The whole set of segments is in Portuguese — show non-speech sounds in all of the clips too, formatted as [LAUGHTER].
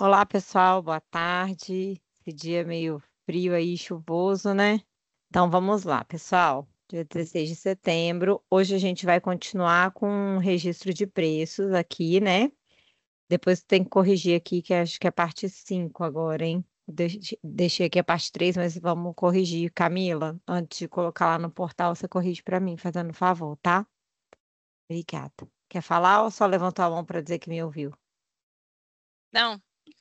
Olá, pessoal, boa tarde. Esse dia é meio frio aí, chuvoso, né? Então vamos lá, pessoal. Dia 16 de setembro. Hoje a gente vai continuar com o registro de preços aqui, né? Depois tem que corrigir aqui, que acho que é a parte 5 agora, hein? Deixei aqui a parte 3, mas vamos corrigir. Camila, antes de colocar lá no portal, você corrige para mim, fazendo favor, tá? Obrigada. Quer falar ou só levantou a mão para dizer que me ouviu? Não,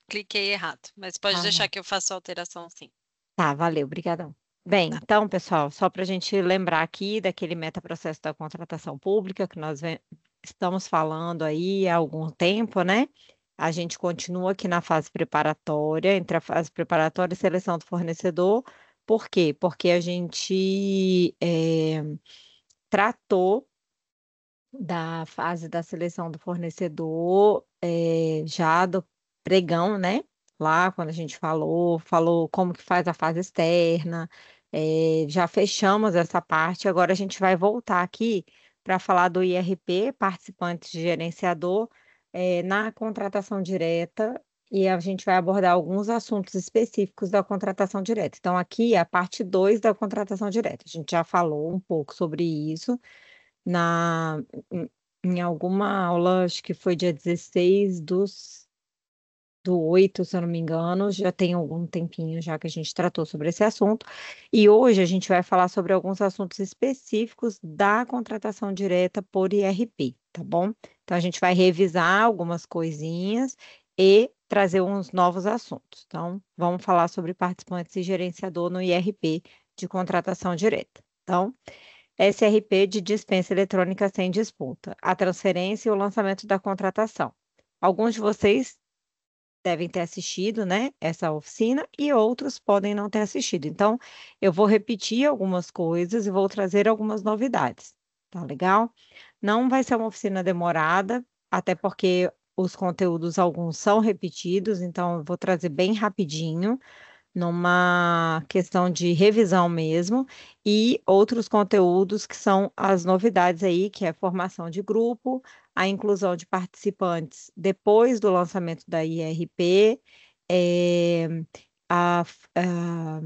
cliquei errado, mas pode ah, deixar que eu faça a alteração sim. Tá, valeu, obrigadão. Bem, tá. então, pessoal, só para a gente lembrar aqui daquele metaprocesso da contratação pública que nós estamos falando aí há algum tempo, né? A gente continua aqui na fase preparatória, entre a fase preparatória e seleção do fornecedor. Por quê? Porque a gente é, tratou da fase da seleção do fornecedor é, já do pregão, né? Lá quando a gente falou, falou como que faz a fase externa, é, já fechamos essa parte, agora a gente vai voltar aqui para falar do IRP, participante de gerenciador, é, na contratação direta, e a gente vai abordar alguns assuntos específicos da contratação direta. Então, aqui é a parte 2 da contratação direta. A gente já falou um pouco sobre isso na, em alguma aula, acho que foi dia 16 dos do 8, se eu não me engano, já tem algum tempinho já que a gente tratou sobre esse assunto. E hoje a gente vai falar sobre alguns assuntos específicos da contratação direta por IRP, tá bom? Então a gente vai revisar algumas coisinhas e trazer uns novos assuntos. Então, vamos falar sobre participantes e gerenciador no IRP de contratação direta. Então, SRP de dispensa eletrônica sem disputa, a transferência e o lançamento da contratação. Alguns de vocês devem ter assistido, né, essa oficina e outros podem não ter assistido. Então, eu vou repetir algumas coisas e vou trazer algumas novidades, tá legal? Não vai ser uma oficina demorada, até porque os conteúdos alguns são repetidos, então eu vou trazer bem rapidinho numa questão de revisão mesmo, e outros conteúdos que são as novidades aí, que é a formação de grupo, a inclusão de participantes depois do lançamento da IRP, é, eh, a, a,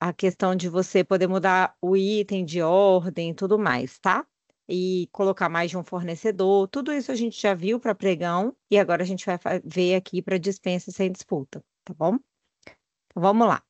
a questão de você poder mudar o item de ordem e tudo mais, tá? e colocar mais de um fornecedor. Tudo isso a gente já viu para pregão e agora a gente vai ver aqui para dispensa sem disputa, tá bom? Vamos lá.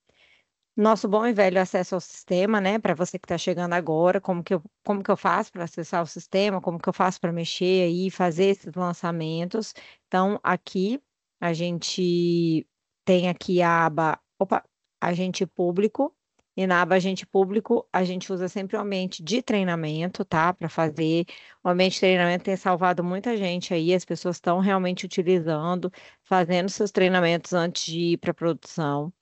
Nosso bom e velho acesso ao sistema, né? Para você que está chegando agora, como que eu, como que eu faço para acessar o sistema, como que eu faço para mexer aí, fazer esses lançamentos. Então, aqui a gente tem aqui a aba, opa, agente público, e na aba Agente Público, a gente usa sempre o ambiente de treinamento, tá? Para fazer. O ambiente de treinamento tem salvado muita gente aí, as pessoas estão realmente utilizando, fazendo seus treinamentos antes de ir para a produção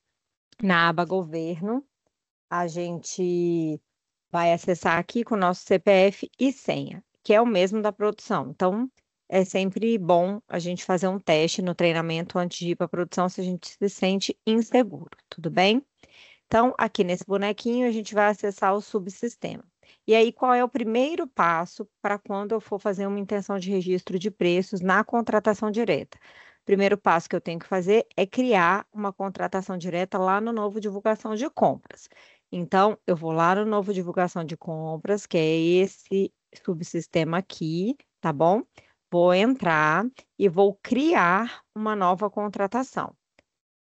na aba Governo, a gente vai acessar aqui com o nosso CPF e senha, que é o mesmo da produção. Então, é sempre bom a gente fazer um teste no treinamento antes de ir para a produção se a gente se sente inseguro, tudo bem? Então, aqui nesse bonequinho, a gente vai acessar o subsistema. E aí, qual é o primeiro passo para quando eu for fazer uma intenção de registro de preços na contratação direta? primeiro passo que eu tenho que fazer é criar uma contratação direta lá no novo divulgação de compras. Então, eu vou lá no novo divulgação de compras, que é esse subsistema aqui, tá bom? Vou entrar e vou criar uma nova contratação.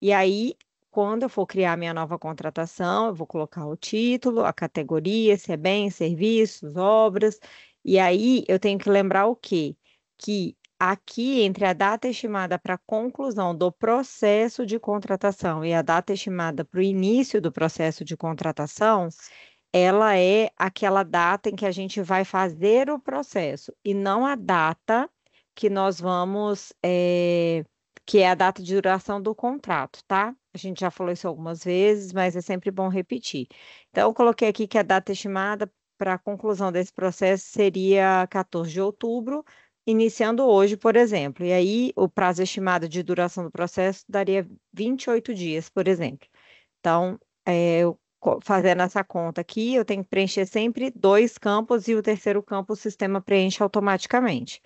E aí, quando eu for criar minha nova contratação, eu vou colocar o título, a categoria, se é bem, serviços, obras. E aí eu tenho que lembrar o quê? Que Aqui, entre a data estimada para a conclusão do processo de contratação e a data estimada para o início do processo de contratação, ela é aquela data em que a gente vai fazer o processo e não a data que nós vamos, é, que é a data de duração do contrato, tá? A gente já falou isso algumas vezes, mas é sempre bom repetir. Então, eu coloquei aqui que a data estimada para a conclusão desse processo seria 14 de outubro, iniciando hoje, por exemplo. E aí, o prazo estimado de duração do processo daria 28 dias, por exemplo. Então, é, eu, fazendo essa conta aqui, eu tenho que preencher sempre dois campos e o terceiro campo o sistema preenche automaticamente.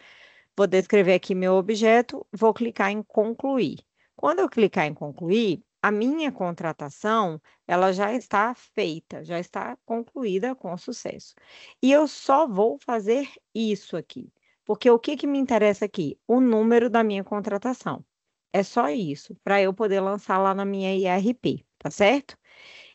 Vou descrever aqui meu objeto, vou clicar em concluir. Quando eu clicar em concluir, a minha contratação, ela já está feita, já está concluída com sucesso. E eu só vou fazer isso aqui. Porque o que, que me interessa aqui? O número da minha contratação. É só isso, para eu poder lançar lá na minha IRP, tá certo?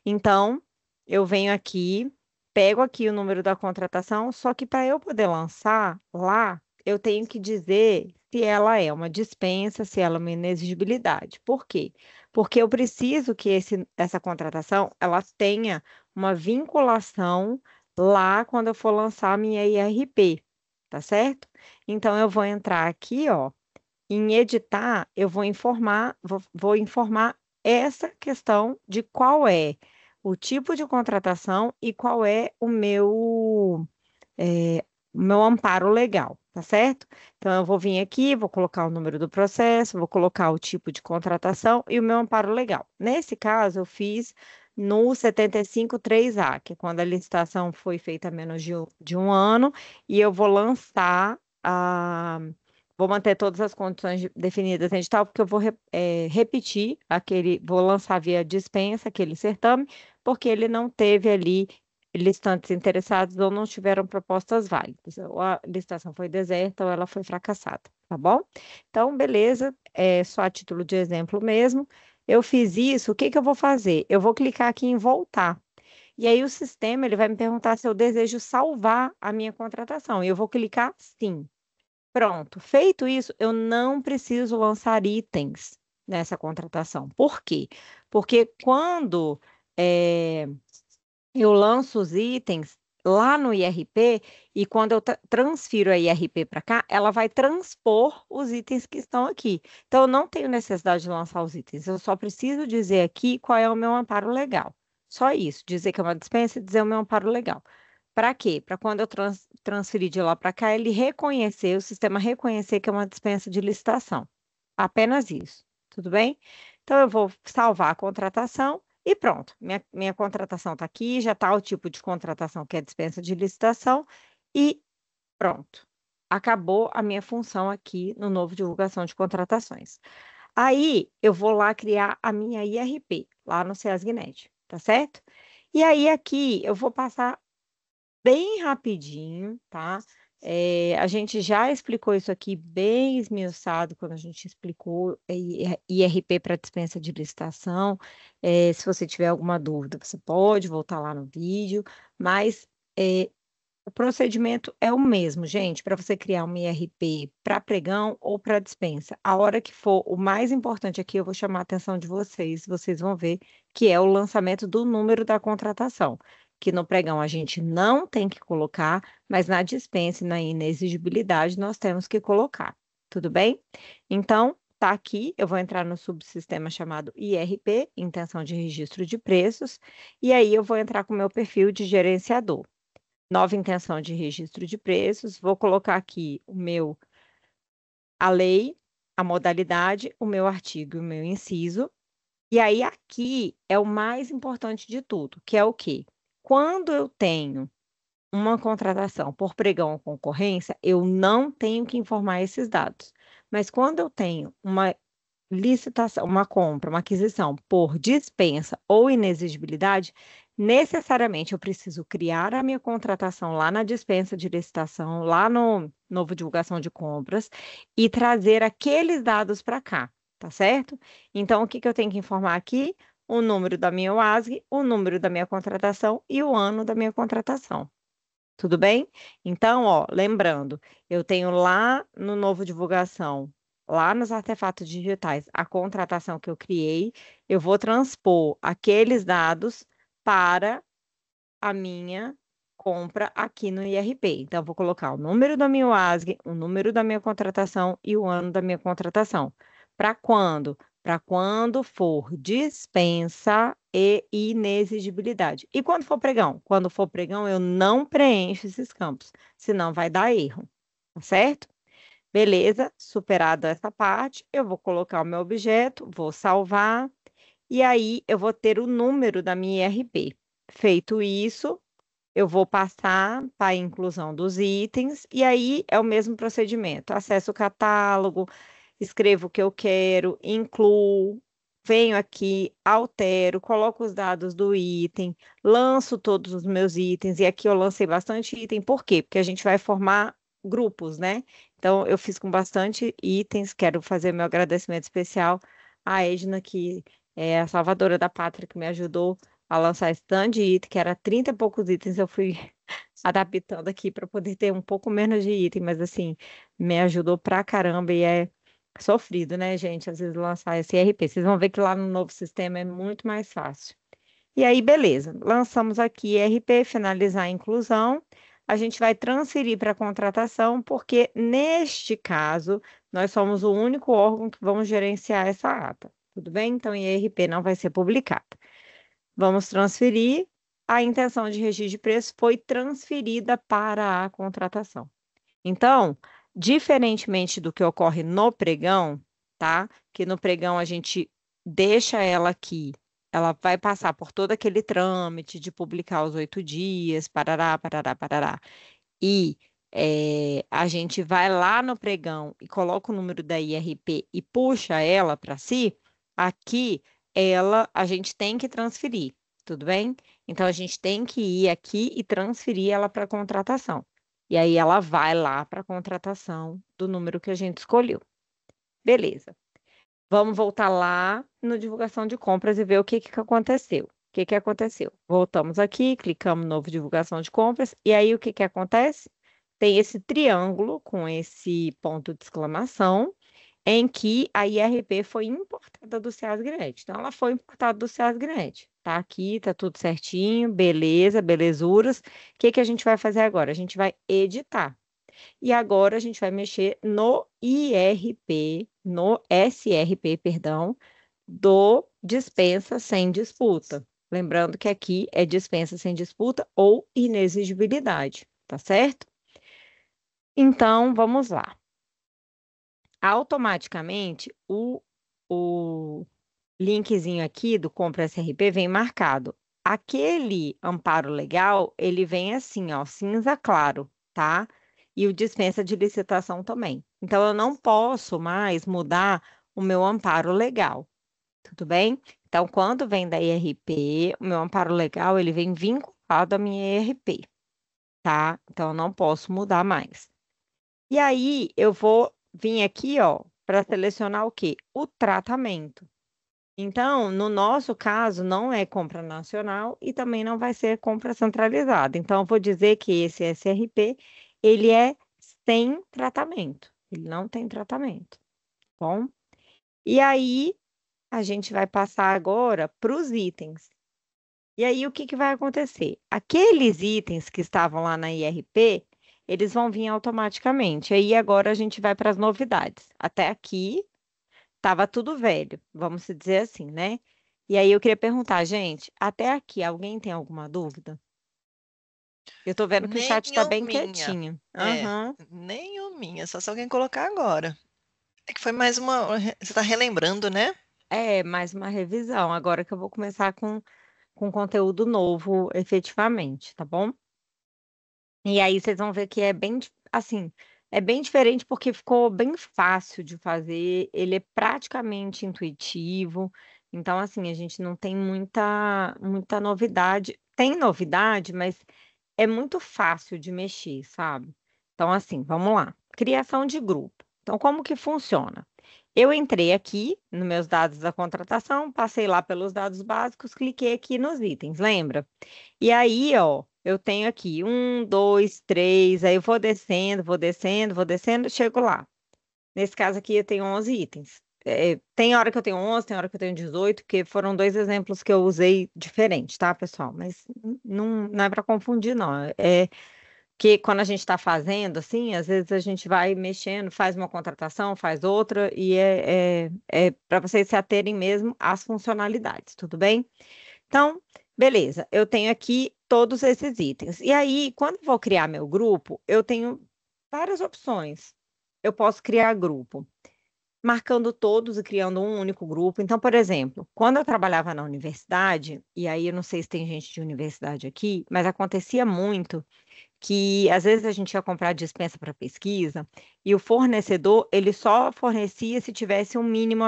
Então, eu venho aqui, pego aqui o número da contratação, só que para eu poder lançar lá, eu tenho que dizer se ela é uma dispensa, se ela é uma inexigibilidade. Por quê? Porque eu preciso que esse, essa contratação ela tenha uma vinculação lá quando eu for lançar a minha IRP tá certo? Então, eu vou entrar aqui, ó, em editar, eu vou informar, vou, vou informar essa questão de qual é o tipo de contratação e qual é o meu, é, meu amparo legal, tá certo? Então, eu vou vir aqui, vou colocar o número do processo, vou colocar o tipo de contratação e o meu amparo legal. Nesse caso, eu fiz no 753 a que é quando a licitação foi feita há menos de um, de um ano, e eu vou lançar Vou manter todas as condições definidas em edital, porque eu vou é, repetir aquele, vou lançar via dispensa aquele certame, porque ele não teve ali listantes interessados ou não tiveram propostas válidas. Ou a licitação foi deserta ou ela foi fracassada, tá bom? Então, beleza, é só a título de exemplo mesmo eu fiz isso, o que, que eu vou fazer? Eu vou clicar aqui em voltar. E aí o sistema ele vai me perguntar se eu desejo salvar a minha contratação. E eu vou clicar sim. Pronto, feito isso, eu não preciso lançar itens nessa contratação. Por quê? Porque quando é, eu lanço os itens, lá no IRP e quando eu tra transfiro a IRP para cá, ela vai transpor os itens que estão aqui. Então, eu não tenho necessidade de lançar os itens, eu só preciso dizer aqui qual é o meu amparo legal. Só isso, dizer que é uma dispensa e dizer o meu amparo legal. Para quê? Para quando eu trans transferir de lá para cá, ele reconhecer, o sistema reconhecer que é uma dispensa de licitação. Apenas isso, tudo bem? Então, eu vou salvar a contratação e pronto, minha, minha contratação está aqui, já está o tipo de contratação que é dispensa de licitação, e pronto. Acabou a minha função aqui no novo divulgação de contratações. Aí eu vou lá criar a minha IRP, lá no SESGNet, tá certo? E aí aqui eu vou passar bem rapidinho, tá? É, a gente já explicou isso aqui bem esmiuçado quando a gente explicou IRP para dispensa de licitação. É, se você tiver alguma dúvida, você pode voltar lá no vídeo, mas é, o procedimento é o mesmo, gente, para você criar um IRP para pregão ou para dispensa. A hora que for, o mais importante aqui, eu vou chamar a atenção de vocês, vocês vão ver que é o lançamento do número da contratação que no pregão a gente não tem que colocar, mas na dispensa e na inexigibilidade nós temos que colocar. Tudo bem? Então, tá aqui, eu vou entrar no subsistema chamado IRP, Intenção de Registro de Preços, e aí eu vou entrar com o meu perfil de gerenciador. Nova intenção de registro de preços, vou colocar aqui o meu a lei, a modalidade, o meu artigo e o meu inciso. E aí aqui é o mais importante de tudo, que é o quê? quando eu tenho uma contratação por pregão ou concorrência, eu não tenho que informar esses dados. Mas quando eu tenho uma licitação, uma compra, uma aquisição por dispensa ou inexigibilidade, necessariamente eu preciso criar a minha contratação lá na dispensa de licitação, lá no novo divulgação de compras e trazer aqueles dados para cá, tá certo? Então, o que, que eu tenho que informar aqui? o número da minha OASG, o número da minha contratação e o ano da minha contratação. Tudo bem? Então, ó, lembrando, eu tenho lá no novo divulgação, lá nos artefatos digitais, a contratação que eu criei, eu vou transpor aqueles dados para a minha compra aqui no IRP. Então, eu vou colocar o número da minha OASG, o número da minha contratação e o ano da minha contratação. Para quando? para quando for dispensa e inexigibilidade. E quando for pregão? Quando for pregão, eu não preencho esses campos, senão vai dar erro, tá certo? Beleza, superado essa parte, eu vou colocar o meu objeto, vou salvar, e aí eu vou ter o número da minha IRP. Feito isso, eu vou passar para a inclusão dos itens, e aí é o mesmo procedimento. Acesso o catálogo, escrevo o que eu quero, incluo, venho aqui, altero, coloco os dados do item, lanço todos os meus itens, e aqui eu lancei bastante item, por quê? Porque a gente vai formar grupos, né? Então, eu fiz com bastante itens, quero fazer meu agradecimento especial à Edna, que é a salvadora da pátria, que me ajudou a lançar esse tanto de item, que era 30 e poucos itens, eu fui [LAUGHS] adaptando aqui para poder ter um pouco menos de item, mas assim, me ajudou pra caramba e é Sofrido, né, gente? Às vezes lançar esse RP. Vocês vão ver que lá no novo sistema é muito mais fácil. E aí, beleza. Lançamos aqui RP, finalizar a inclusão. A gente vai transferir para contratação, porque neste caso, nós somos o único órgão que vamos gerenciar essa ata. Tudo bem? Então, IRP não vai ser publicada. Vamos transferir. A intenção de registro de preço foi transferida para a contratação. Então, Diferentemente do que ocorre no pregão, tá? Que no pregão a gente deixa ela aqui, ela vai passar por todo aquele trâmite de publicar os oito dias, parará, parará, parará. E é, a gente vai lá no pregão e coloca o número da IRP e puxa ela para si, aqui ela a gente tem que transferir, tudo bem? Então a gente tem que ir aqui e transferir ela para contratação. E aí ela vai lá para a contratação do número que a gente escolheu. Beleza. Vamos voltar lá no divulgação de compras e ver o que, que aconteceu. O que, que aconteceu? Voltamos aqui, clicamos novo divulgação de compras, e aí o que, que acontece? Tem esse triângulo com esse ponto de exclamação, em que a IRP foi importada do SEAS Grande. Então, ela foi importada do SEAS Grande tá aqui, tá tudo certinho, beleza, belezuras. O que, que a gente vai fazer agora? A gente vai editar. E agora a gente vai mexer no IRP, no SRP, perdão, do dispensa sem disputa. Lembrando que aqui é dispensa sem disputa ou inexigibilidade, tá certo? Então, vamos lá. Automaticamente, o, o linkzinho aqui do Compra SRP vem marcado. Aquele amparo legal, ele vem assim, ó, cinza claro, tá? E o dispensa de licitação também. Então, eu não posso mais mudar o meu amparo legal, tudo bem? Então, quando vem da IRP, o meu amparo legal, ele vem vinculado à minha IRP, tá? Então, eu não posso mudar mais. E aí, eu vou vir aqui, ó, para selecionar o quê? O tratamento. Então, no nosso caso, não é compra nacional e também não vai ser compra centralizada. Então, eu vou dizer que esse SRP, ele é sem tratamento. Ele não tem tratamento, tá bom? E aí, a gente vai passar agora para os itens. E aí, o que, que vai acontecer? Aqueles itens que estavam lá na IRP, eles vão vir automaticamente. Aí, agora, a gente vai para as novidades. Até aqui, Tava tudo velho, vamos dizer assim, né? E aí eu queria perguntar, gente, até aqui alguém tem alguma dúvida? Eu tô vendo que nem o chat tá bem minha. quietinho. É, uhum. Nem o minha, só se alguém colocar agora. É que foi mais uma. Você tá relembrando, né? É, mais uma revisão. Agora que eu vou começar com, com conteúdo novo, efetivamente, tá bom? E aí vocês vão ver que é bem assim. É bem diferente porque ficou bem fácil de fazer, ele é praticamente intuitivo. Então, assim, a gente não tem muita, muita novidade. Tem novidade, mas é muito fácil de mexer, sabe? Então, assim, vamos lá. Criação de grupo. Então, como que funciona? Eu entrei aqui nos meus dados da contratação, passei lá pelos dados básicos, cliquei aqui nos itens, lembra? E aí, ó, eu tenho aqui um, dois, três, aí eu vou descendo, vou descendo, vou descendo, chego lá. Nesse caso aqui eu tenho 11 itens. É, tem hora que eu tenho 11, tem hora que eu tenho 18, porque foram dois exemplos que eu usei diferente, tá, pessoal? Mas não, não é para confundir, não. É que quando a gente está fazendo, assim, às vezes a gente vai mexendo, faz uma contratação, faz outra, e é, é, é para vocês se aterem mesmo às funcionalidades, tudo bem? Então, beleza, eu tenho aqui todos esses itens. E aí, quando vou criar meu grupo, eu tenho várias opções. Eu posso criar grupo, marcando todos e criando um único grupo. Então, por exemplo, quando eu trabalhava na universidade, e aí eu não sei se tem gente de universidade aqui, mas acontecia muito que às vezes a gente ia comprar dispensa para pesquisa e o fornecedor ele só fornecia se tivesse um mínimo a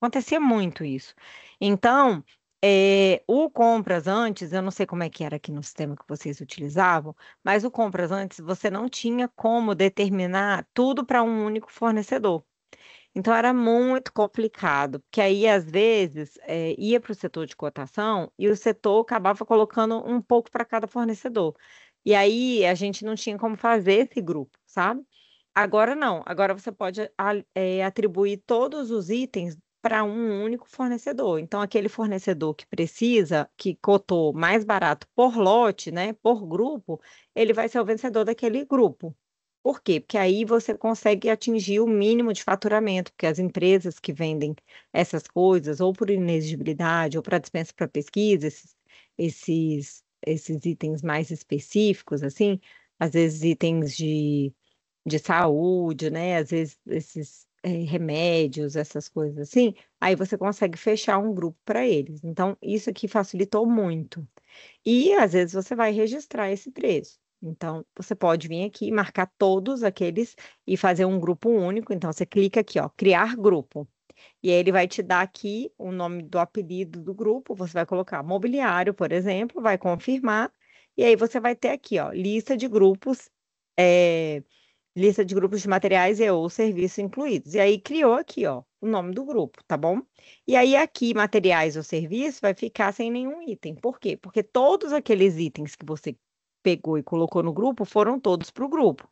Acontecia muito isso. Então, é, o compras antes, eu não sei como é que era aqui no sistema que vocês utilizavam, mas o compras antes você não tinha como determinar tudo para um único fornecedor. Então era muito complicado, porque aí às vezes é, ia para o setor de cotação e o setor acabava colocando um pouco para cada fornecedor. E aí a gente não tinha como fazer esse grupo, sabe? Agora não, agora você pode é, atribuir todos os itens para um único fornecedor. Então, aquele fornecedor que precisa, que cotou mais barato por lote, né, por grupo, ele vai ser o vencedor daquele grupo. Por quê? Porque aí você consegue atingir o mínimo de faturamento, porque as empresas que vendem essas coisas, ou por inexigibilidade, ou para dispensa para pesquisa, esses, esses, esses itens mais específicos, assim, às vezes itens de, de saúde, né, às vezes esses é, remédios, essas coisas assim, aí você consegue fechar um grupo para eles. Então, isso aqui facilitou muito. E às vezes você vai registrar esse preço. Então, você pode vir aqui, marcar todos aqueles e fazer um grupo único. Então, você clica aqui, ó, criar grupo. E aí ele vai te dar aqui o nome do apelido do grupo, você vai colocar mobiliário, por exemplo, vai confirmar, e aí você vai ter aqui, ó, lista de grupos é, lista de grupos de materiais e ou serviços incluídos. E aí criou aqui, ó, o nome do grupo, tá bom? E aí aqui materiais ou serviços vai ficar sem nenhum item. Por quê? Porque todos aqueles itens que você pegou e colocou no grupo foram todos para o grupo.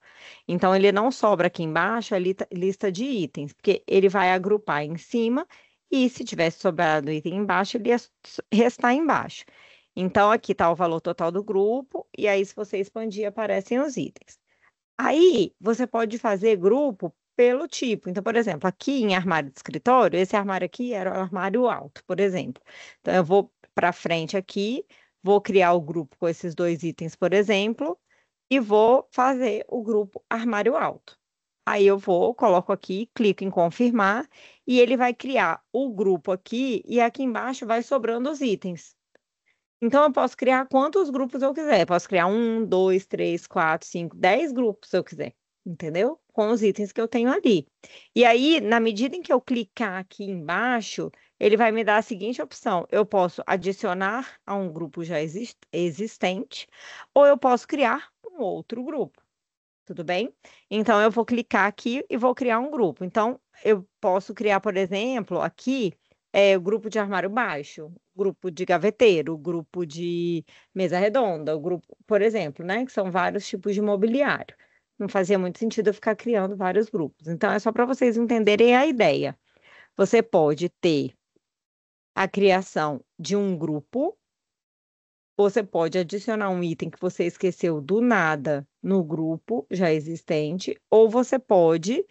Então ele não sobra aqui embaixo a lista de itens, porque ele vai agrupar em cima e se tivesse sobrado item embaixo, ele ia restar embaixo. Então, aqui está o valor total do grupo, e aí, se você expandir, aparecem os itens. Aí você pode fazer grupo pelo tipo. Então, por exemplo, aqui em armário de escritório, esse armário aqui era o armário alto, por exemplo. Então, eu vou para frente aqui, vou criar o grupo com esses dois itens, por exemplo, e vou fazer o grupo armário alto. Aí eu vou, coloco aqui, clico em confirmar e ele vai criar o grupo aqui e aqui embaixo vai sobrando os itens. Então, eu posso criar quantos grupos eu quiser. Eu posso criar um, dois, três, quatro, cinco, dez grupos se eu quiser, entendeu? Com os itens que eu tenho ali. E aí, na medida em que eu clicar aqui embaixo, ele vai me dar a seguinte opção: eu posso adicionar a um grupo já existente, ou eu posso criar um outro grupo. Tudo bem? Então, eu vou clicar aqui e vou criar um grupo. Então, eu posso criar, por exemplo, aqui é, grupo de armário baixo, grupo de gaveteiro, grupo de mesa redonda, grupo, por exemplo, né? Que são vários tipos de mobiliário. Não fazia muito sentido eu ficar criando vários grupos. Então, é só para vocês entenderem a ideia. Você pode ter a criação de um grupo, você pode adicionar um item que você esqueceu do nada no grupo já existente, ou você pode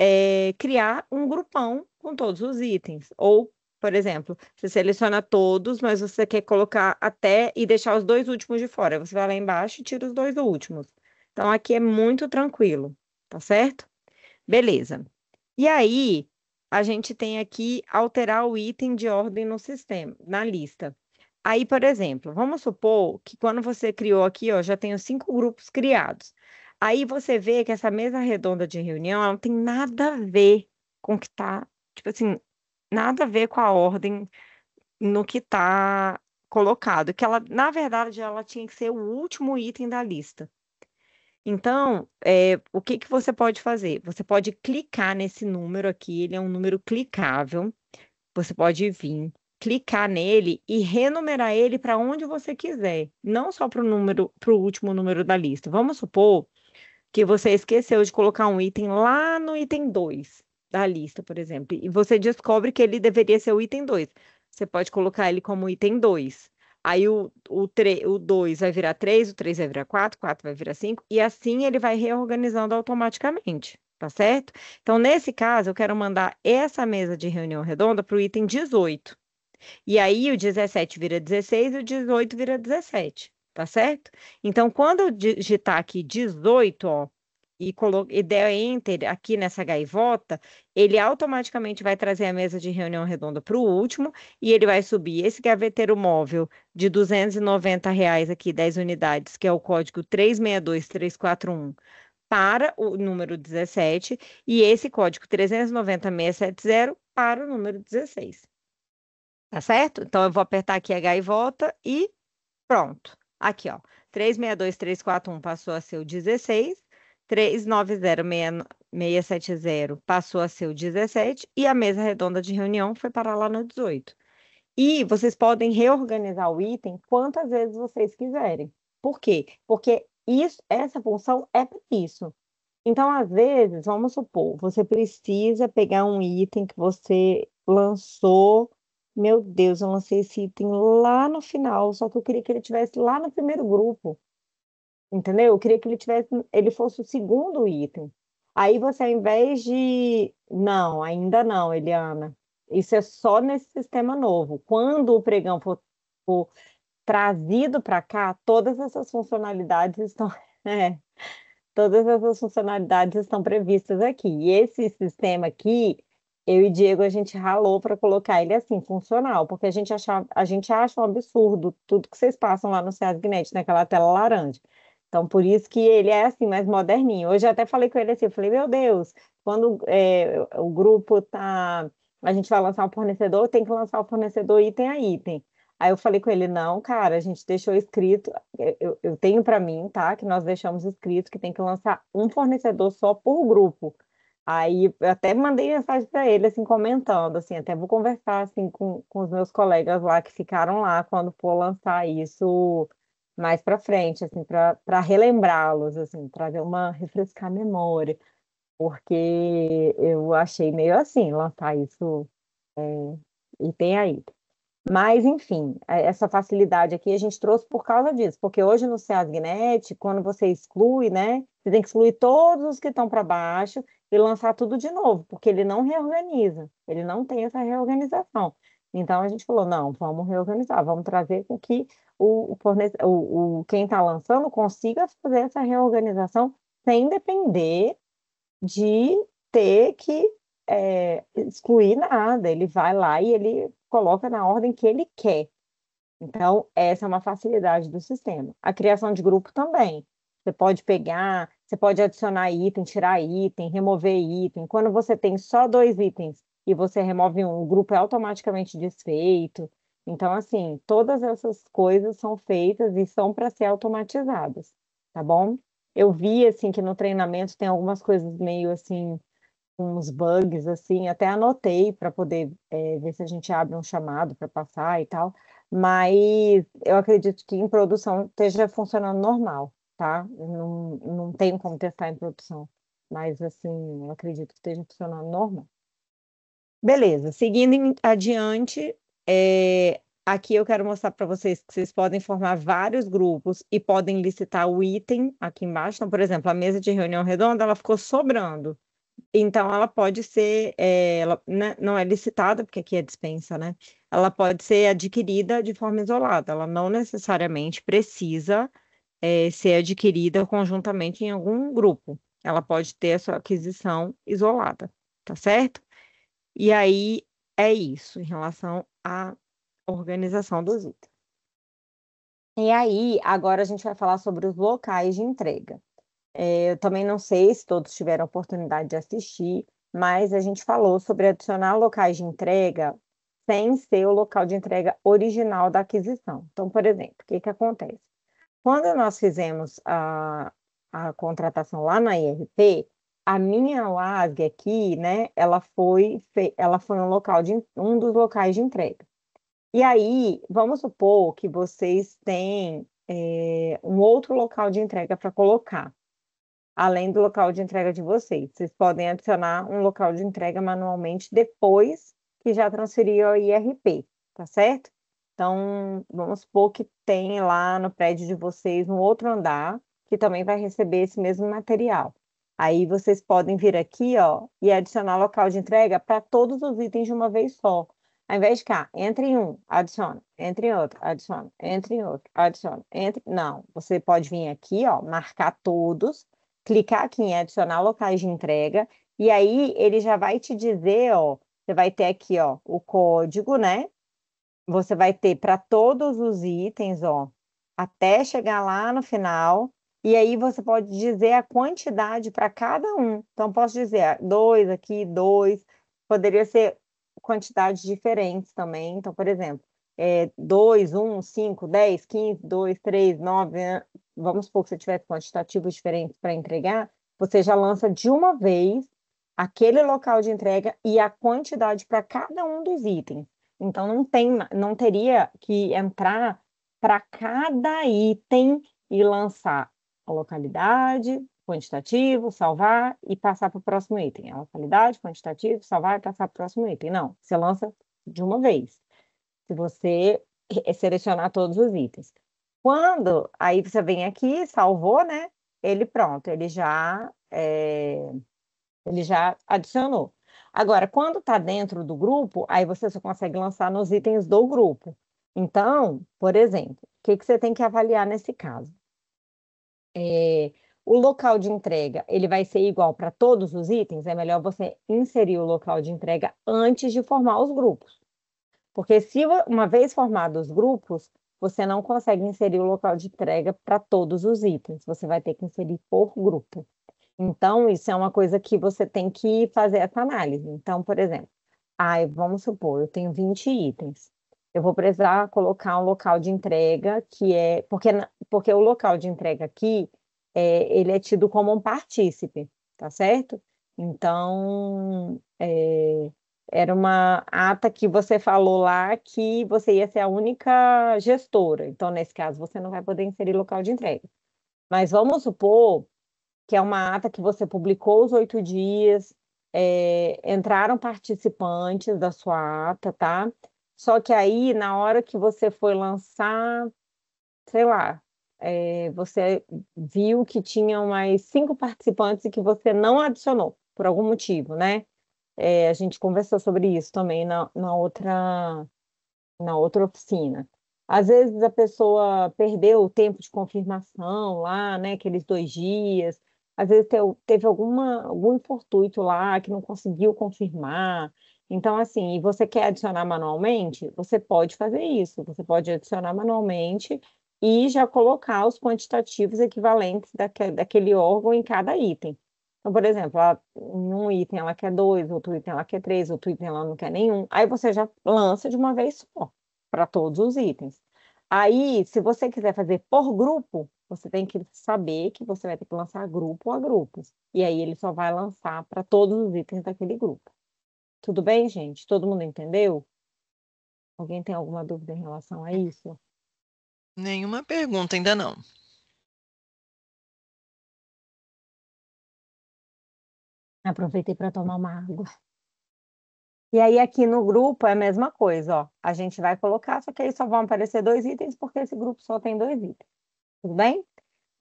é, criar um grupão com todos os itens, ou por exemplo, você seleciona todos, mas você quer colocar até e deixar os dois últimos de fora. Você vai lá embaixo e tira os dois últimos. Então, aqui é muito tranquilo, tá certo? Beleza. E aí, a gente tem aqui alterar o item de ordem no sistema, na lista. Aí, por exemplo, vamos supor que quando você criou aqui, ó, já tenho cinco grupos criados. Aí você vê que essa mesa redonda de reunião, ela não tem nada a ver com o que está, tipo assim, nada a ver com a ordem no que está colocado, que ela, na verdade, ela tinha que ser o último item da lista. Então, é, o que, que você pode fazer? Você pode clicar nesse número aqui, ele é um número clicável. Você pode vir, clicar nele e renumerar ele para onde você quiser, não só para o número, para o último número da lista. Vamos supor que você esqueceu de colocar um item lá no item 2 da lista, por exemplo, e você descobre que ele deveria ser o item 2. Você pode colocar ele como item 2. Aí o, o, o 2 vai virar 3, o 3 vai virar 4, o 4 vai virar 5, e assim ele vai reorganizando automaticamente, tá certo? Então, nesse caso, eu quero mandar essa mesa de reunião redonda para o item 18. E aí o 17 vira 16 e o 18 vira 17, tá certo? Então, quando eu digitar aqui 18, ó, e, e der enter aqui nessa gaivota, ele automaticamente vai trazer a mesa de reunião redonda para o último e ele vai subir esse gaveteiro móvel de R$ 290 reais aqui, 10 unidades, que é o código 362341 para o número 17 e esse código 390670 para o número 16. Tá certo? Então eu vou apertar aqui H e volta e pronto. Aqui, ó. 362341 passou a ser o 16 390670 passou a ser o 17 e a mesa redonda de reunião foi para lá no 18. E vocês podem reorganizar o item quantas vezes vocês quiserem. Por quê? Porque isso, essa função é para isso. Então, às vezes, vamos supor, você precisa pegar um item que você lançou. Meu Deus, eu lancei esse item lá no final, só que eu queria que ele tivesse lá no primeiro grupo entendeu? Eu queria que ele tivesse, ele fosse o segundo item. Aí você, ao invés de, não, ainda não, Eliana, isso é só nesse sistema novo. Quando o pregão for, for trazido para cá, todas essas funcionalidades estão, [LAUGHS] é, todas essas funcionalidades estão previstas aqui. E esse sistema aqui, eu e Diego a gente ralou para colocar ele assim funcional, porque a gente acha, a gente acha um absurdo tudo que vocês passam lá no César naquela tela laranja. Então, por isso que ele é assim, mais moderninho. Hoje eu até falei com ele assim, eu falei, meu Deus, quando é, o grupo tá. A gente vai lançar o um fornecedor, tem que lançar o um fornecedor item a item. Aí eu falei com ele, não, cara, a gente deixou escrito, eh, eu, eu tenho para mim, tá? Que nós deixamos escrito que tem que lançar um fornecedor só por grupo. Aí eu até mandei mensagem para ele, assim, comentando, assim, até vou conversar, assim, com, com os meus colegas lá que ficaram lá quando for lançar isso mais para frente, assim, para relembrá-los, assim, trazer uma refrescar a memória, porque eu achei meio assim lançar isso é, e tem aí. Mas, enfim, é, essa facilidade aqui a gente trouxe por causa disso, porque hoje no CEASGNET, quando você exclui, né, você tem que excluir todos os que estão para baixo e lançar tudo de novo, porque ele não reorganiza, ele não tem essa reorganização. Então a gente falou, não, vamos reorganizar, vamos trazer com que o, o, o quem está lançando consiga fazer essa reorganização sem depender de ter que é, excluir nada. Ele vai lá e ele coloca na ordem que ele quer. Então, essa é uma facilidade do sistema. A criação de grupo também. Você pode pegar, você pode adicionar item, tirar item, remover item. Quando você tem só dois itens e você remove um, o grupo é automaticamente desfeito. Então, assim, todas essas coisas são feitas e são para ser automatizadas, tá bom? Eu vi, assim, que no treinamento tem algumas coisas meio, assim, uns bugs, assim, até anotei para poder é, ver se a gente abre um chamado para passar e tal, mas eu acredito que em produção esteja funcionando normal, tá? Não, não tenho como testar em produção, mas, assim, eu acredito que esteja funcionando normal. Beleza, seguindo adiante, é, aqui eu quero mostrar para vocês que vocês podem formar vários grupos e podem licitar o item aqui embaixo. Então, por exemplo, a mesa de reunião redonda ela ficou sobrando. Então, ela pode ser, é, ela, né, não é licitada, porque aqui é dispensa, né? Ela pode ser adquirida de forma isolada, ela não necessariamente precisa é, ser adquirida conjuntamente em algum grupo. Ela pode ter a sua aquisição isolada, tá certo? E aí, é isso em relação à organização dos itens. E aí, agora a gente vai falar sobre os locais de entrega. É, eu também não sei se todos tiveram oportunidade de assistir, mas a gente falou sobre adicionar locais de entrega sem ser o local de entrega original da aquisição. Então, por exemplo, o que, que acontece? Quando nós fizemos a, a contratação lá na IRP, a minha LAV aqui, né, ela foi, ela foi um local de um dos locais de entrega. E aí, vamos supor que vocês têm é, um outro local de entrega para colocar, além do local de entrega de vocês. Vocês podem adicionar um local de entrega manualmente depois que já transferiu o IRP, tá certo? Então, vamos supor que tem lá no prédio de vocês um outro andar que também vai receber esse mesmo material. Aí vocês podem vir aqui, ó, e adicionar local de entrega para todos os itens de uma vez só. Ao invés de cá, entre em um, adiciona, entre em outro, adiciona, entre em outro, adiciona, entre. Não, você pode vir aqui, ó, marcar todos, clicar aqui em adicionar locais de entrega, e aí ele já vai te dizer, ó, você vai ter aqui, ó, o código, né? Você vai ter para todos os itens, ó, até chegar lá no final, e aí você pode dizer a quantidade para cada um. Então, posso dizer ah, dois aqui, dois. Poderia ser quantidades diferentes também. Então, por exemplo, é, um cinco dez quinze dois três nove né? Vamos supor que você tivesse quantitativos diferentes para entregar. Você já lança de uma vez aquele local de entrega e a quantidade para cada um dos itens. Então, não, tem, não teria que entrar para cada item e lançar a localidade, quantitativo, salvar e passar para o próximo item. A localidade, quantitativo, salvar e passar para o próximo item. Não, você lança de uma vez. Se você selecionar todos os itens. Quando aí você vem aqui, salvou, né? Ele pronto, ele já é, ele já adicionou. Agora, quando está dentro do grupo, aí você só consegue lançar nos itens do grupo. Então, por exemplo, o que, que você tem que avaliar nesse caso? é, o local de entrega ele vai ser igual para todos os itens, é melhor você inserir o local de entrega antes de formar os grupos. Porque se uma vez formados os grupos, você não consegue inserir o local de entrega para todos os itens, você vai ter que inserir por grupo. Então, isso é uma coisa que você tem que fazer essa análise. Então, por exemplo, ai, vamos supor, eu tenho 20 itens eu vou precisar colocar um local de entrega que é porque porque o local de entrega aqui é, ele é tido como um partícipe, tá certo? Então é, era uma ata que você falou lá que você ia ser a única gestora. Então nesse caso você não vai poder inserir local de entrega. Mas vamos supor que é uma ata que você publicou os oito dias, é, entraram participantes da sua ata, tá? Só que aí, na hora que você foi lançar, sei lá, é, você viu que tinham mais cinco participantes e que você não adicionou, por algum motivo, né? É, a gente conversou sobre isso também na, na, outra, na outra oficina. Às vezes a pessoa perdeu o tempo de confirmação lá, né? Aqueles dois dias. Às vezes teve alguma, algum infortuito lá que não conseguiu confirmar. Então, assim, e você quer adicionar manualmente? Você pode fazer isso. Você pode adicionar manualmente e já colocar os quantitativos equivalentes daquele órgão em cada item. Então, por exemplo, ela, um item ela quer dois, outro item ela quer três, outro item ela não quer nenhum. Aí você já lança de uma vez só para todos os itens. Aí, se você quiser fazer por grupo, você tem que saber que você vai ter que lançar grupo a grupo. E aí ele só vai lançar para todos os itens daquele grupo. Tudo bem, gente? Todo mundo entendeu? Alguém tem alguma dúvida em relação a isso? Nenhuma pergunta ainda não. Aproveitei para tomar uma água. E aí, aqui no grupo é a mesma coisa, ó. A gente vai colocar, só que aí só vão aparecer dois itens, porque esse grupo só tem dois itens. Tudo bem?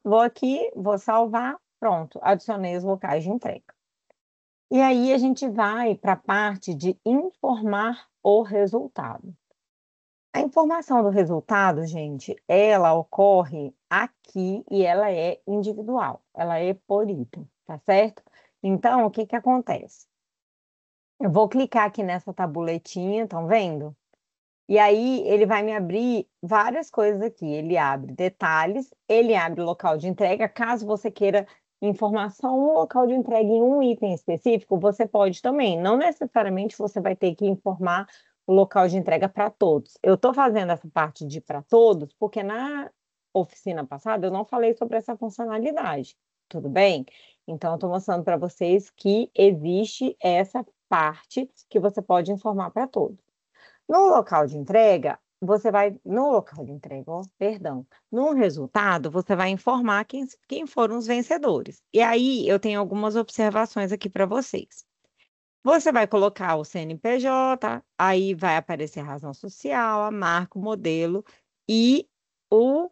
Vou aqui, vou salvar. Pronto, adicionei os locais de entrega. E aí a gente vai para a parte de informar o resultado. A informação do resultado, gente, ela ocorre aqui e ela é individual, ela é por item, tá certo? Então, o que que acontece? Eu vou clicar aqui nessa tabuletinha, estão vendo? E aí ele vai me abrir várias coisas aqui. Ele abre detalhes, ele abre local de entrega, caso você queira informação no local de entrega em um item específico, você pode também. Não necessariamente você vai ter que informar o local de entrega para todos. Eu estou fazendo essa parte de para todos, porque na oficina passada eu não falei sobre essa funcionalidade. Tudo bem? Então, eu estou mostrando para vocês que existe essa parte que você pode informar para todos. No local de entrega, você vai, no local de entrega, ó, perdão, no resultado, você vai informar quem, quem foram os vencedores. E aí eu tenho algumas observações aqui para vocês. Você vai colocar o CNPJ, aí vai aparecer a razão social, a marca, o modelo e o,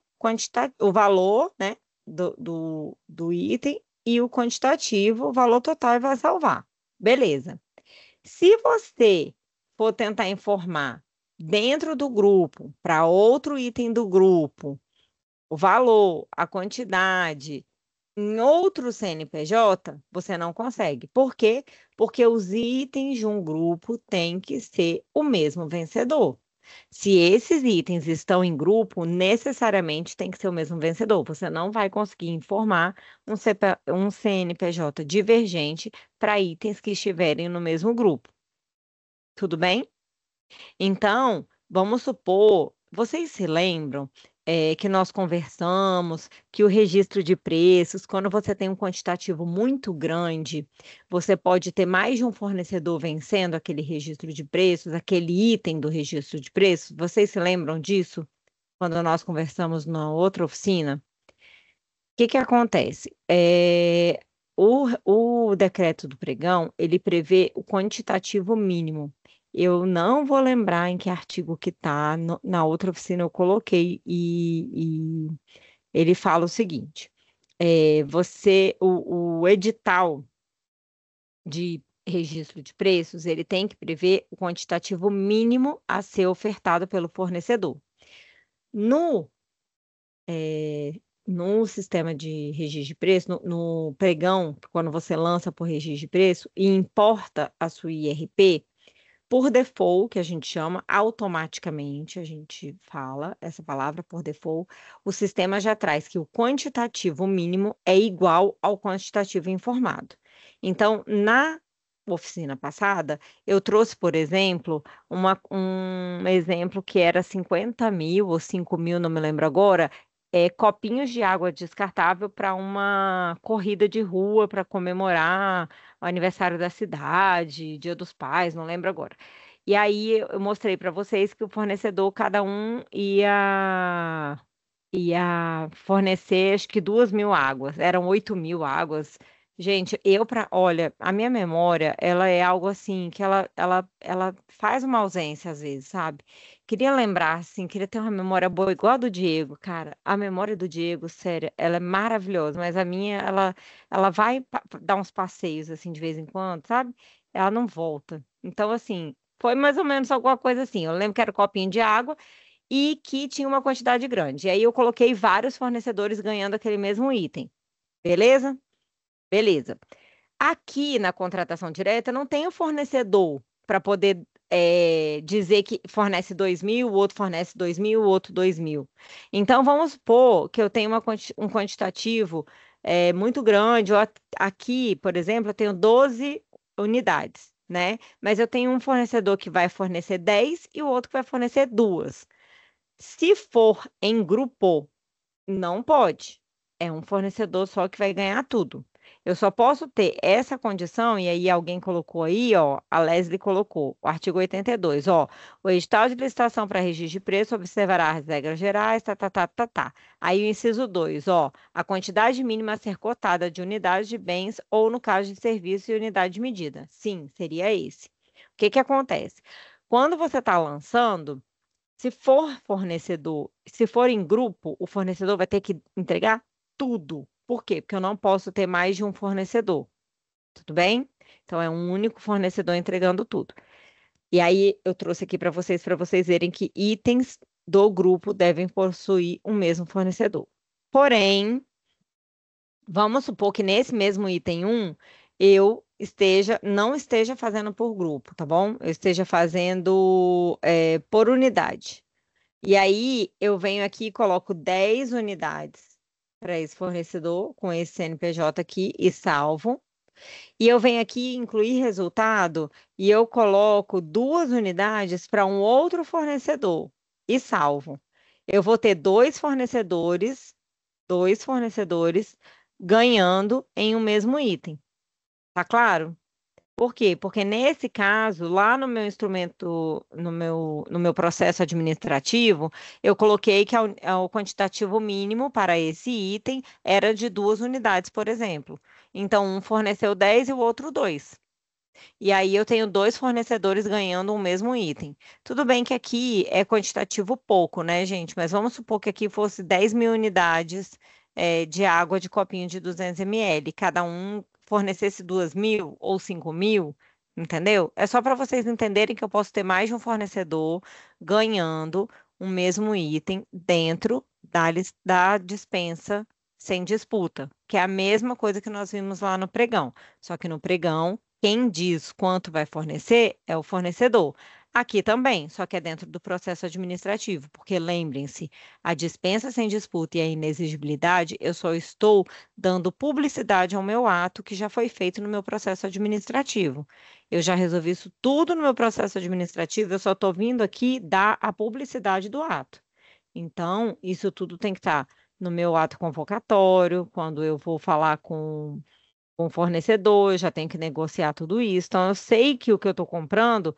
o valor né, do, do, do item e o quantitativo, o valor total e vai salvar. Beleza. Se você for tentar informar dentro do grupo para outro item do grupo, o valor, a quantidade, em outro CNPJ, você não consegue. Por quê? Porque os itens de um grupo têm que ser o mesmo vencedor. Se esses itens estão em grupo, necessariamente tem que ser o mesmo vencedor. Você não vai conseguir informar um, CP... um CNPJ divergente para itens que estiverem no mesmo grupo. Tudo bem? Então, vamos supor, vocês se lembram é, que nós conversamos que o registro de preços, quando você tem um quantitativo muito grande, você pode ter mais de um fornecedor vencendo aquele registro de preços, aquele item do registro de preços? Vocês se lembram disso? Quando nós conversamos na outra oficina? O que, que acontece? É, o, o decreto do pregão, ele prevê o quantitativo mínimo. Eu não vou lembrar em que artigo que está na outra oficina eu coloquei, e, e ele fala o seguinte: é, você, o, o edital de registro de preços, ele tem que prever o quantitativo mínimo a ser ofertado pelo fornecedor. No, é, no sistema de registro de preço, no, no, pregão, quando você lança por registro de preço e importa a sua IRP, por default, que a gente chama, automaticamente a gente fala essa palavra por default, o sistema já traz que o quantitativo mínimo é igual ao quantitativo informado. Então, na oficina passada, eu trouxe, por exemplo, uma, um exemplo que era 50 mil ou 5 mil, não me lembro agora, é, copinhos de água descartável para uma corrida de rua para comemorar o aniversário da cidade, Dia dos Pais, não lembro agora. E aí eu mostrei para vocês que o fornecedor, cada um ia, ia fornecer acho que duas mil águas, eram oito mil águas Gente, eu para, olha, a minha memória, ela é algo assim que ela, ela, ela faz uma ausência às vezes, sabe? Queria lembrar, assim, queria ter uma memória boa igual a do Diego, cara. A memória do Diego, sério, ela é maravilhosa, mas a minha, ela, ela vai dar uns passeios assim de vez em quando, sabe? Ela não volta. Então, assim, foi mais ou menos alguma coisa assim. Eu lembro que era um copinho de água e que tinha uma quantidade grande. E aí eu coloquei vários fornecedores ganhando aquele mesmo item. Beleza? Beleza. Aqui na contratação direta não tem o fornecedor para poder é, dizer que fornece 2 mil, o outro fornece 2 mil, o outro 2 mil. Então, vamos supor que eu tenho uma, um quantitativo é, muito grande. Eu, aqui, por exemplo, eu tenho 12 unidades, né? Mas eu tenho um fornecedor que vai fornecer 10 e o outro que vai fornecer duas. Se for em grupo, não pode. É um fornecedor só que vai ganhar tudo. Eu só posso ter essa condição, e aí alguém colocou aí, ó, a Leslie colocou, o artigo 82, ó, o edital de licitação para registro de preço observará as regras gerais, tá, tá, tá, tá, tá. Aí o inciso 2, ó, a quantidade mínima a ser cotada de unidades de bens ou, no caso de serviço, e unidade de medida. Sim, seria esse. O que que acontece? Quando você está lançando, se for fornecedor, se for em grupo, o fornecedor vai ter que entregar tudo, por quê? Porque eu não posso ter mais de um fornecedor. Tudo bem? Então é um único fornecedor entregando tudo. E aí eu trouxe aqui para vocês para vocês verem que itens do grupo devem possuir um mesmo fornecedor. Porém, vamos supor que nesse mesmo item 1 eu esteja não esteja fazendo por grupo, tá bom? Eu esteja fazendo é, por unidade. E aí eu venho aqui e coloco 10 unidades para esse fornecedor com esse CNPJ aqui e salvo. E eu venho aqui incluir resultado e eu coloco duas unidades para um outro fornecedor e salvo. Eu vou ter dois fornecedores, dois fornecedores ganhando em um mesmo item. Tá claro? Por quê? Porque nesse caso, lá no meu instrumento, no meu, no meu processo administrativo, eu coloquei que o quantitativo mínimo para esse item era de duas unidades, por exemplo. Então, um forneceu 10 e o outro 2. E aí eu tenho dois fornecedores ganhando o mesmo item. Tudo bem que aqui é quantitativo pouco, né, gente? Mas vamos supor que aqui fosse 10 mil unidades é, de água de copinho de 200 ml. Cada um fornecesse duas mil ou cinco mil, entendeu? É só para vocês entenderem que eu posso ter mais de um fornecedor ganhando um mesmo item dentro da, da dispensa sem disputa, que é a mesma coisa que nós vimos lá no pregão. Só que no pregão, quem diz quanto vai fornecer é o fornecedor. Aqui também, só que é dentro do processo administrativo, porque lembrem-se, a dispensa sem disputa e a inexigibilidade, eu só estou dando publicidade ao meu ato que já foi feito no meu processo administrativo. Eu já resolvi isso tudo no meu processo administrativo, eu só estou vindo aqui dar a publicidade do ato. Então, isso tudo tem que estar tá no meu ato convocatório, quando eu vou falar com com fornecedor, já tenho que negociar tudo isso. Então, eu sei que o que eu estou comprando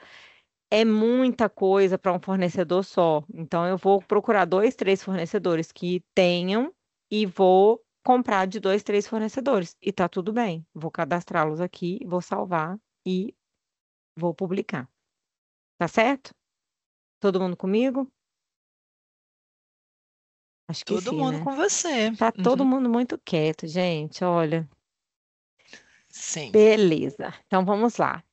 é muita coisa para um fornecedor só. Então, eu vou procurar dois, três fornecedores que tenham e vou comprar de dois, três fornecedores. E tá tudo bem. Vou cadastrá-los aqui, vou salvar e vou publicar. Tá certo? Todo mundo comigo? Acho que todo sim, mundo né? com você. Tá uhum. todo mundo muito quieto, gente. Olha. Sim. Beleza. Então vamos lá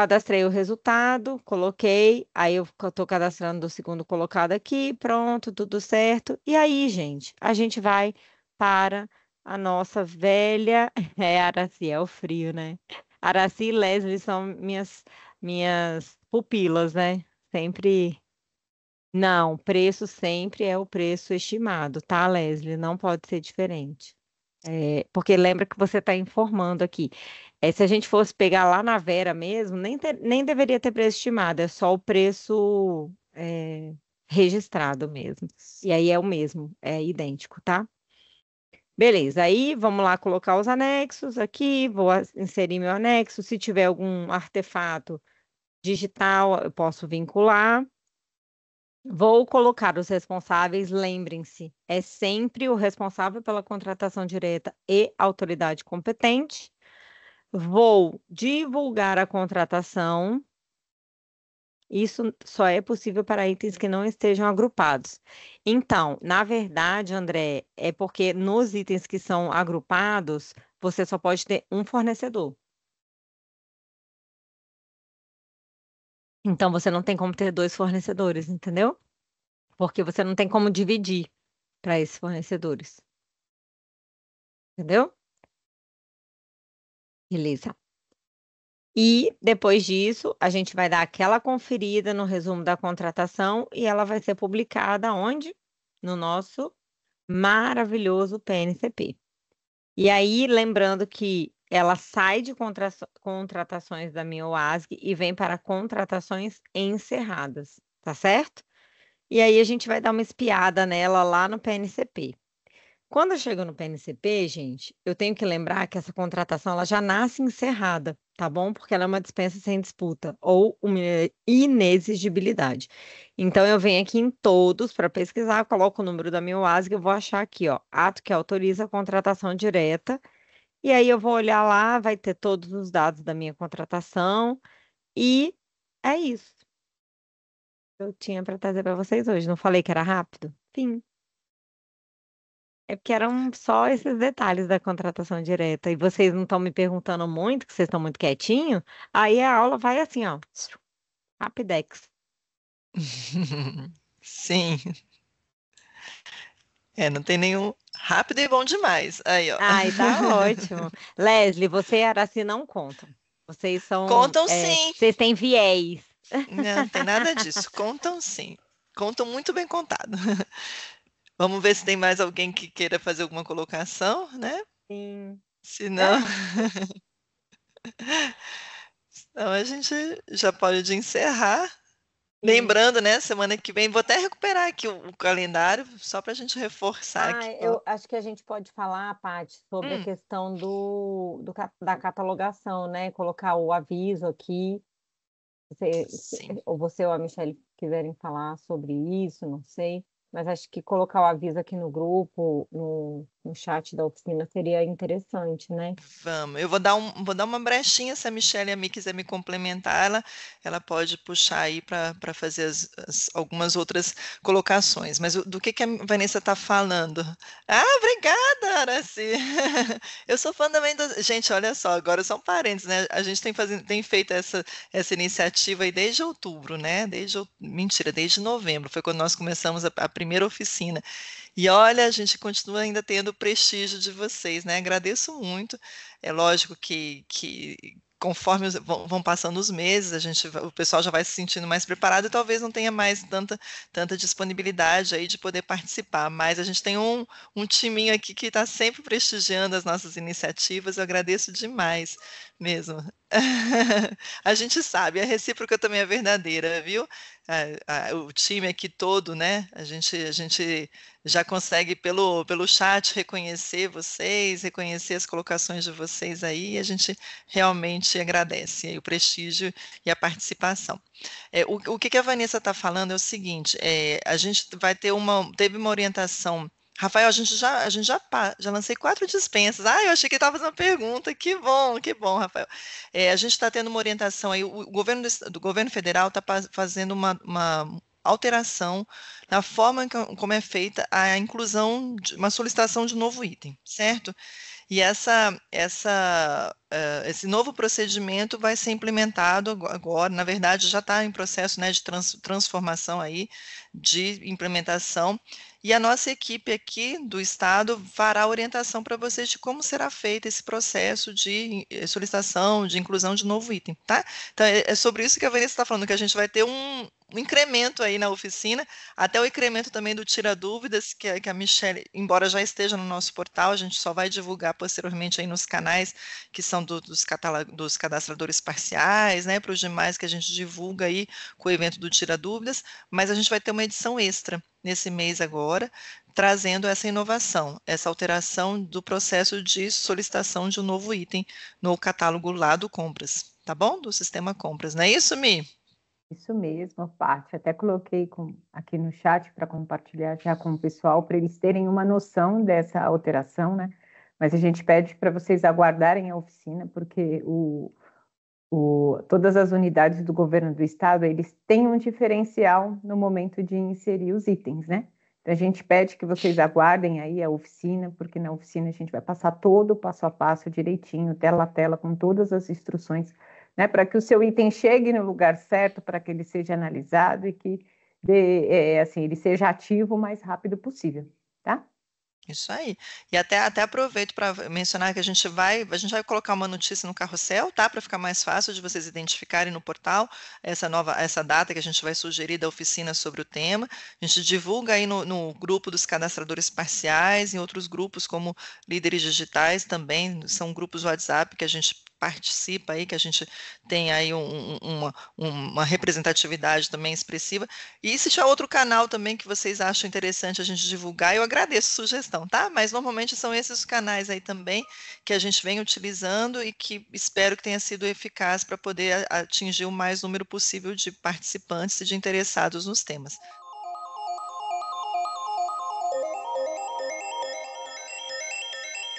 cadastrei o resultado, coloquei, aí eu estou cadastrando o segundo colocado aqui, pronto, tudo certo. E aí, gente, a gente vai para a nossa velha. [LAUGHS] É, Araci, é o frio, né? Araci e Leslie são minhas, minhas pupilas, né? Sempre. Não, preço sempre é o preço estimado, tá, Leslie? Não pode ser diferente. É, porque lembra que você está informando aqui. É, se a gente fosse pegar lá na Vera mesmo, nem, ter, nem deveria ter preço estimado, é só o preço é, registrado mesmo. E aí é o mesmo, é idêntico, tá? Beleza, aí vamos lá colocar os anexos aqui, vou inserir meu anexo. Se tiver algum artefato digital, eu posso vincular. Vou colocar os responsáveis, lembrem-se, é sempre o responsável pela contratação direta e autoridade competente. Vou divulgar a contratação. Isso só é possível para itens que não estejam agrupados. Então, na verdade, André, é porque nos itens que são agrupados, você só pode ter um fornecedor. Então você não tem como ter dois fornecedores, entendeu? Porque você não tem como dividir para esses fornecedores. Entendeu? Beleza. E depois disso, a gente vai dar aquela conferida no resumo da contratação e ela vai ser publicada onde? No nosso maravilhoso PNCP. E aí, lembrando que ela sai de contratações da minha OASG e vem para contratações encerradas, tá certo? E aí a gente vai dar uma espiada nela lá no PNCP. Quando eu chego no PNCP, gente, eu tenho que lembrar que essa contratação ela já nasce encerrada, tá bom? Porque ela é uma dispensa sem disputa ou uma inexigibilidade. Então eu venho aqui em todos para pesquisar, coloco o número da minha OASG, eu vou achar aqui, ó, ato que autoriza a contratação direta e aí eu vou olhar lá, vai ter todos os dados da minha contratação. E é isso. Eu tinha para trazer para vocês hoje. Não falei que era rápido? Sim. É porque eram só esses detalhes da contratação direta. E vocês não estão me perguntando muito, que vocês estão muito quietinho. Aí a aula vai assim, ó. Rapidex. [LAUGHS] Sim. É, não tem nenhum, Rápido e bom demais. Aí, ó. Ai, tá [LAUGHS] ótimo. Leslie, você e Araci não contam. Vocês são. Contam é, sim. Vocês têm viés. Não, não tem nada disso. Contam sim. Contam muito bem contado. [LAUGHS] Vamos ver se tem mais alguém que queira fazer alguma colocação, né? Sim. Se não. É. [LAUGHS] Então a gente já pode encerrar. Lembrando, né, semana que vem, vou até recuperar aqui o, o calendário, só para a gente reforçar ah, aqui. Eu acho que a gente pode falar, Paty, sobre hum. a questão do, do, da catalogação, né? Colocar o aviso aqui. Você, Sim. ou você ou a Michelle quiserem falar sobre isso, não sei. Mas acho que colocar o aviso aqui no grupo, no, no chat da oficina seria interessante, né? Vamos, eu vou dar, um, vou dar uma brechinha se a Michelle a Mi quiser me complementar, ela, ela pode puxar aí para fazer as, as, algumas outras colocações. Mas do que, que a Vanessa está falando? Ah, obrigada, Araci! [LAUGHS] Eu sou fã também do... Gente, olha só, agora são parentes, né? A gente tem, fazendo, tem feito essa, essa iniciativa aí desde outubro, né? Desde, mentira, desde novembro, foi quando nós começamos a, a primeira oficina. E olha, a gente continua ainda tendo o prestígio de vocês, né? Agradeço muito. É lógico que, que conforme vão passando os meses, a gente, o pessoal já vai se sentindo mais preparado e talvez não tenha mais tanta, tanta disponibilidade aí de poder participar. Mas a gente tem um, um timinho aqui que está sempre prestigiando as nossas iniciativas. Eu agradeço demais mesmo. [LAUGHS] a gente sabe, a recíproca também é verdadeira, viu? A, é, a, o time aqui todo, né? A gente, a gente já consegue pelo, pelo chat reconhecer vocês, reconhecer as colocações de vocês aí, a gente realmente agradece o prestígio e a participação. É, o, o que, a Vanessa está falando é o seguinte: é, a gente vai ter uma, teve uma orientação Rafael, a gente já, a gente já, já lancei quatro dispensas. Ah, eu achei que ele estava fazendo uma pergunta. Que bom, que bom, Rafael. É, a gente está tendo uma orientação aí. O, governo do, do governo federal está fazendo uma, uma, alteração na forma como é feita a inclusão, de, uma solicitação de novo item, certo? E essa, essa, uh, esse novo procedimento vai ser implementado agora. Na verdade, já está em processo né, de trans, transformação aí, de implementação e a nossa equipe aqui do Estado fará orientação para vocês de como será feito esse processo de eh, solicitação, de inclusão de novo item, tá? Então, é, é sobre isso que a Vanessa está falando, que a gente vai ter um, um incremento aí na oficina, até o incremento também do Tira Dúvidas, que, a, que a Michelle, embora já esteja no nosso portal, a gente só vai divulgar posteriormente aí nos canais que são do, dos, dos cadastradores parciais, né, para os demais que a gente divulga aí com o evento do Tira Dúvidas, mas a gente vai ter uma edição extra nesse mês agora, trazendo essa inovação, essa alteração do processo de solicitação de um novo item no catálogo lá do Compras, tá bom? Do sistema Compras, não é isso, Mi? Isso mesmo, Paty. Até coloquei com, aqui no chat para compartilhar já com o pessoal, para eles terem uma noção dessa alteração, né? Mas a gente pede para vocês aguardarem a oficina, porque o, o, todas as unidades do governo do estado, eles têm um diferencial no momento de inserir os itens, né? Então a gente pede que vocês aguardem aí a oficina, porque na oficina a gente vai passar todo o passo a passo direitinho, tela a tela, com todas as instruções né, para que o seu item chegue no lugar certo, para que ele seja analisado e que dê, é, é assim, ele seja ativo o mais rápido possível, tá? Isso aí. E até, até aproveito para mencionar que a gente vai, a gente vai colocar uma notícia no carrossel, tá? Para ficar mais fácil de vocês identificarem no portal essa nova, essa data que a gente vai sugerir da oficina sobre o tema. A gente divulga aí no, no grupo dos cadastradores parciais, em outros grupos como líderes digitais também, são grupos WhatsApp que a gente participa aí, que a gente tem aí um, uma, uma representatividade também expressiva. E se tiver outro canal também que vocês acham interessante a gente divulgar, eu agradeço a sugestão, tá? Mas normalmente são esses canais aí também que a gente vem utilizando e que espero que tenha sido eficaz para poder atingir o mais número possível de participantes e de interessados nos temas.